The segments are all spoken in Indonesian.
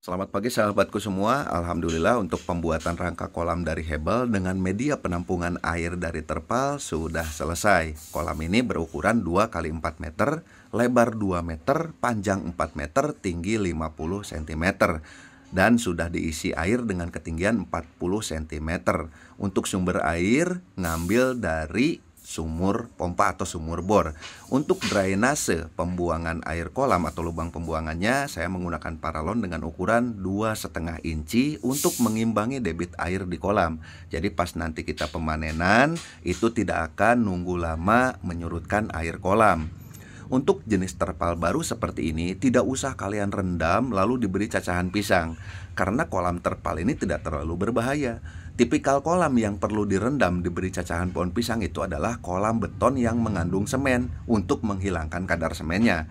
Selamat pagi sahabatku semua. Alhamdulillah untuk pembuatan rangka kolam dari Hebel dengan media penampungan air dari terpal sudah selesai. Kolam ini berukuran 2 x 4 meter, lebar 2 meter, panjang 4 meter, tinggi 50 cm dan sudah diisi air dengan ketinggian 40 cm. Untuk sumber air ngambil dari sumur pompa atau sumur bor. Untuk drainase pembuangan air kolam atau lubang pembuangannya saya menggunakan paralon dengan ukuran dua setengah inci untuk mengimbangi debit air di kolam. Jadi pas nanti kita pemanenan itu tidak akan nunggu lama menyurutkan air kolam. Untuk jenis terpal baru seperti ini, tidak usah kalian rendam lalu diberi cacahan pisang, karena kolam terpal ini tidak terlalu berbahaya. Tipikal kolam yang perlu direndam diberi cacahan pohon pisang itu adalah kolam beton yang mengandung semen untuk menghilangkan kadar semennya.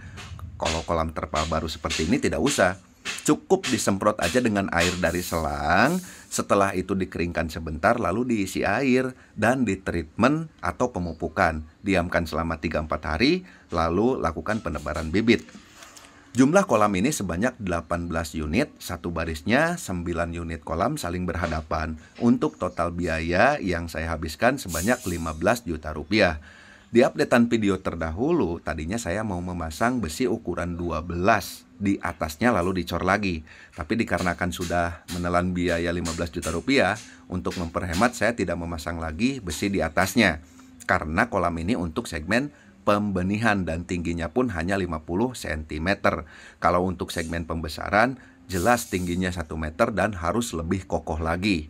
Kalau kolam terpal baru seperti ini tidak usah. Cukup disemprot aja dengan air dari selang, setelah itu dikeringkan sebentar lalu diisi air dan ditreatment atau pemupukan. Diamkan selama 3-4 hari lalu lakukan penebaran bibit. Jumlah kolam ini sebanyak 18 unit, satu barisnya 9 unit kolam saling berhadapan. Untuk total biaya yang saya habiskan sebanyak 15 juta rupiah. Di updatean video terdahulu, tadinya saya mau memasang besi ukuran 12 di atasnya lalu dicor lagi. Tapi dikarenakan sudah menelan biaya 15 juta rupiah, untuk memperhemat saya tidak memasang lagi besi di atasnya. Karena kolam ini untuk segmen pembenihan dan tingginya pun hanya 50 cm. Kalau untuk segmen pembesaran, jelas tingginya 1 meter dan harus lebih kokoh lagi.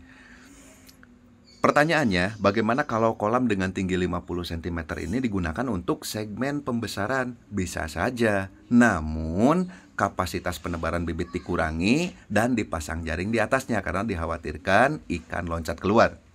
Pertanyaannya, bagaimana kalau kolam dengan tinggi 50 cm ini digunakan untuk segmen pembesaran? Bisa saja. Namun, kapasitas penebaran bibit dikurangi dan dipasang jaring di atasnya karena dikhawatirkan ikan loncat keluar.